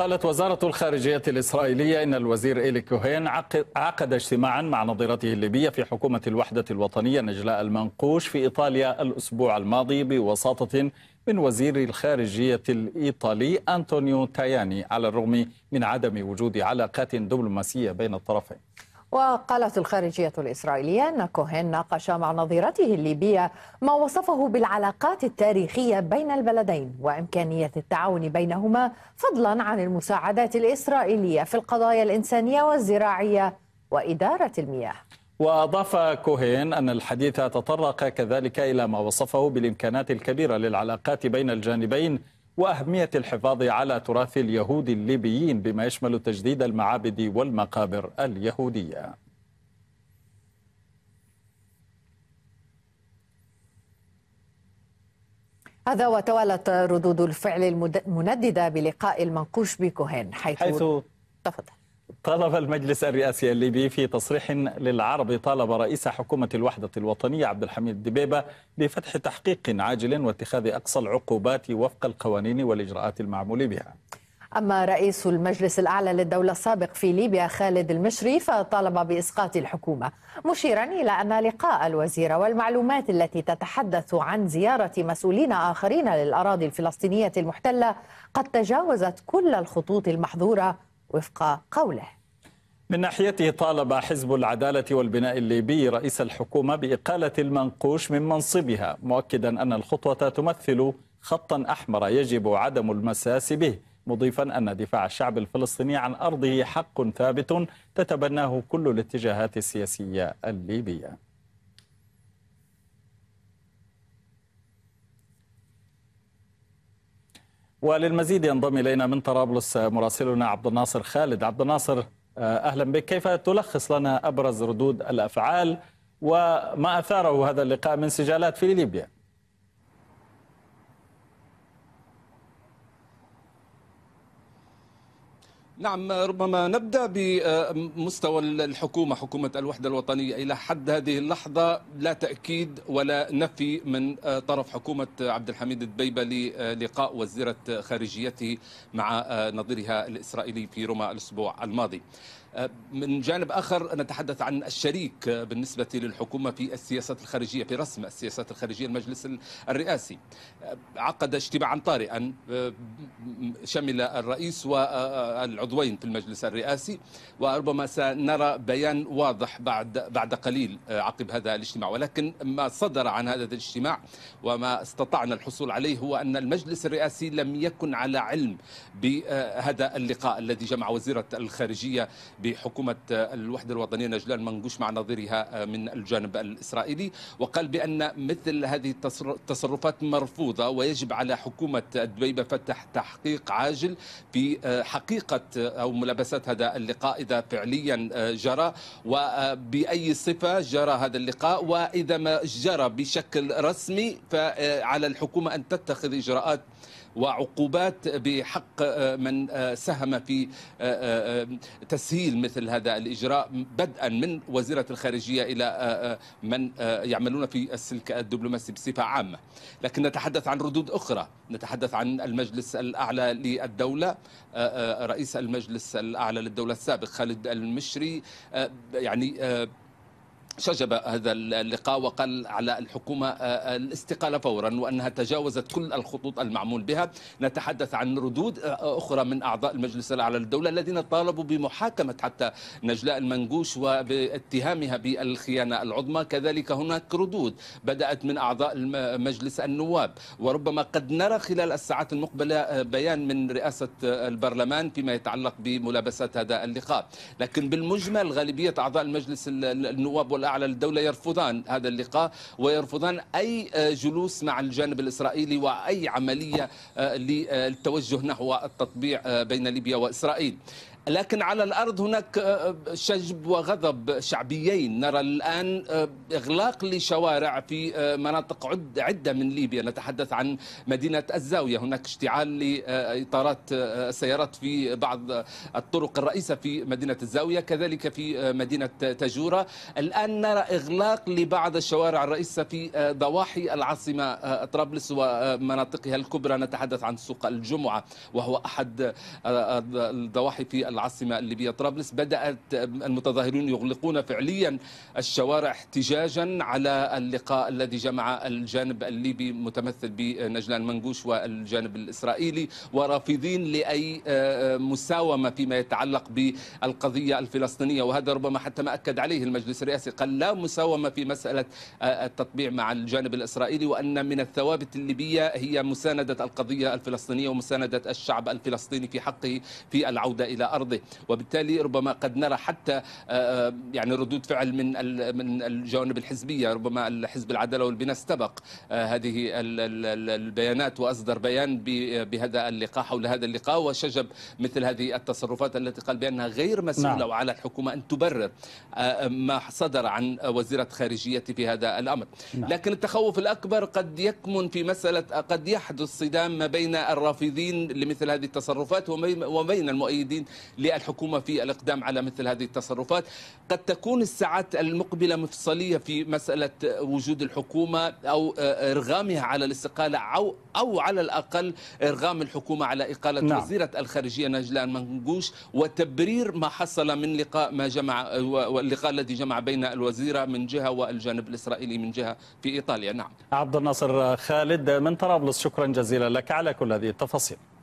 قالت وزارة الخارجية الإسرائيلية إن الوزير إيلي كوهين عقد اجتماعا مع نظيرته الليبية في حكومة الوحدة الوطنية نجلاء المنقوش في إيطاليا الأسبوع الماضي بوساطة من وزير الخارجية الإيطالي أنطونيو تاياني على الرغم من عدم وجود علاقات دبلوماسية بين الطرفين وقالت الخارجية الإسرائيلية أن كوهين ناقش مع نظيرته الليبية ما وصفه بالعلاقات التاريخية بين البلدين وإمكانية التعاون بينهما فضلا عن المساعدات الإسرائيلية في القضايا الإنسانية والزراعية وإدارة المياه وأضاف كوهين أن الحديث تطرق كذلك إلى ما وصفه بالإمكانات الكبيرة للعلاقات بين الجانبين وأهمية الحفاظ على تراث اليهود الليبيين بما يشمل تجديد المعابد والمقابر اليهودية هذا وتوالت ردود الفعل المنددة بلقاء المنقوش بكوهين حيث, حيث تفضل طلب المجلس الرئاسي الليبي في تصريح للعرب طالب رئيس حكومة الوحدة الوطنية عبد الحميد دبيبة بفتح تحقيق عاجل واتخاذ أقصى العقوبات وفق القوانين والإجراءات المعمول بها أما رئيس المجلس الأعلى للدولة السابق في ليبيا خالد المشري فطالب بإسقاط الحكومة مشيرا إلى أن لقاء الوزير والمعلومات التي تتحدث عن زيارة مسؤولين آخرين للأراضي الفلسطينية المحتلة قد تجاوزت كل الخطوط المحظورة وفق قوله من ناحيته طالب حزب العدالة والبناء الليبي رئيس الحكومة بإقالة المنقوش من منصبها مؤكدا أن الخطوة تمثل خطا أحمر يجب عدم المساس به مضيفا أن دفاع الشعب الفلسطيني عن أرضه حق ثابت تتبناه كل الاتجاهات السياسية الليبية وللمزيد ينضم الينا من طرابلس مراسلنا عبد الناصر خالد عبد الناصر آه، اهلا بك كيف تلخص لنا ابرز ردود الافعال وما اثاره هذا اللقاء من سجالات في ليبيا نعم ربما نبدا بمستوى الحكومه حكومه الوحده الوطنيه الى حد هذه اللحظه لا تاكيد ولا نفي من طرف حكومه عبد الحميد الدبيبه للقاء وزيره خارجيته مع نظيرها الاسرائيلي في روما الاسبوع الماضي آه، من جانب آخر نتحدث عن الشريك آه، بالنسبة للحكومة في السياسات الخارجية في رسم السياسات الخارجية المجلس الرئاسي آه، عقد اجتماعا طارئا شمل الرئيس والعضوين في المجلس الرئاسي وربما سنرى بيان واضح بعد بعد قليل عقب هذا الاجتماع ولكن ما صدر عن هذا الاجتماع وما استطعنا الحصول عليه هو أن المجلس الرئاسي لم يكن على علم بهذا اللقاء الذي جمع وزيرة الخارجية بحكومة الوحدة الوطنية نجلان منقوش مع نظيرها من الجانب الإسرائيلي وقال بأن مثل هذه التصرفات مرفوضة ويجب على حكومة دبي فتح تحقيق عاجل في آه، حقيقة آه، أو ملابسات هذا اللقاء إذا فعليا آه، جرى وبأي صفة جرى هذا اللقاء وإذا ما جرى بشكل رسمي فعلى الحكومة أن تتخذ إجراءات وعقوبات بحق من ساهم في تسهيل تفعيل مثل هذا الإجراء بدءا من وزيرة الخارجية إلى آه، آه، من آه، يعملون في السلك الدبلوماسي بصفة عامة لكن نتحدث عن ردود أخرى نتحدث عن المجلس الأعلى للدولة رئيس المجلس الأعلى للدولة السابق خالد المشري يعني شجب هذا اللقاء وقال على الحكومة آه، آه، الاستقالة فورا وأنها تجاوزت كل الخطوط المعمول بها نتحدث عن ردود آه، أخرى من أعضاء المجلس الأعلى للدولة الذين طالبوا بمحاكمة حتى نجلاء المنقوش وباتهامها بالخيانة العظمى كذلك هناك ردود بدأت من أعضاء مجلس النواب وربما قد نرى خلال الساعات المقبلة بيان من رئاسة البرلمان فيما يتعلق بملابسات هذا اللقاء لكن بالمجمل غالبية أعضاء المجلس النواب الأعلى للدولة يرفضان هذا اللقاء ويرفضان أي آه، جلوس مع الجانب الإسرائيلي وأي عملية آه، للتوجه نحو التطبيع آه، بين ليبيا وإسرائيل لكن على الأرض هناك آه، آه، شجب وغضب شعبيين نرى الآن آه، إغلاق لشوارع في مناطق عدة من ليبيا نتحدث عن مدينة الزاوية هناك اشتعال لإطارات السيارات في بعض الطرق الرئيسة في مدينة الزاوية كذلك في مدينة تجورة الآن نرى إغلاق لبعض الشوارع الرئيسة في ضواحي العاصمة طرابلس ومناطقها الكبرى نتحدث عن سوق الجمعة وهو أحد الضواحي في العاصمة الليبية طرابلس بدأت المتظاهرون يغلقون فعليا الشوارع احتجاجا على اللقاء الذي جمع الجانب الليبي متمثل بنجلان منقوش والجانب الإسرائيلي ورافضين لأي آه، مساومة فيما يتعلق بالقضية الفلسطينية وهذا ربما حتى ما أكد عليه المجلس الرئاسي قال لا مساومة في مسألة آه، التطبيع مع الجانب الإسرائيلي وأن من الثوابت الليبية هي مساندة القضية الفلسطينية ومساندة الشعب الفلسطيني في حقه في العودة إلى أرض أرضه وبالتالي ربما قد نرى حتى آه، آه، يعني ردود فعل من من الجوانب الحزبية ربما حزب العدالة والبناء استبق آه، هذه البيانات وأصدر بيان بهذا اللقاء حول هذا اللقاء وشجب مثل هذه التصرفات التي قال بأنها غير مسؤولة نعم. وعلى الحكومة أن تبرر ما صدر عن وزيرة خارجية في هذا الأمر نعم. لكن التخوف الأكبر قد يكمن في مسألة قد يحدث صدام ما بين الرافضين لمثل هذه التصرفات وبين المؤيدين للحكومه في الاقدام على مثل هذه التصرفات قد تكون الساعات المقبله مفصليه في مساله وجود الحكومه او آه، ارغامها على الاستقاله او او على الاقل ارغام الحكومه على اقاله نعم. وزيره الخارجيه نجلان منقوش وتبرير ما حصل من لقاء ما جمع واللقاء الذي جمع بين الوزيره من جهه والجانب الاسرائيلي من جهه في ايطاليا نعم عبد الناصر خالد من طرابلس شكرا جزيلا لك على كل هذه التفاصيل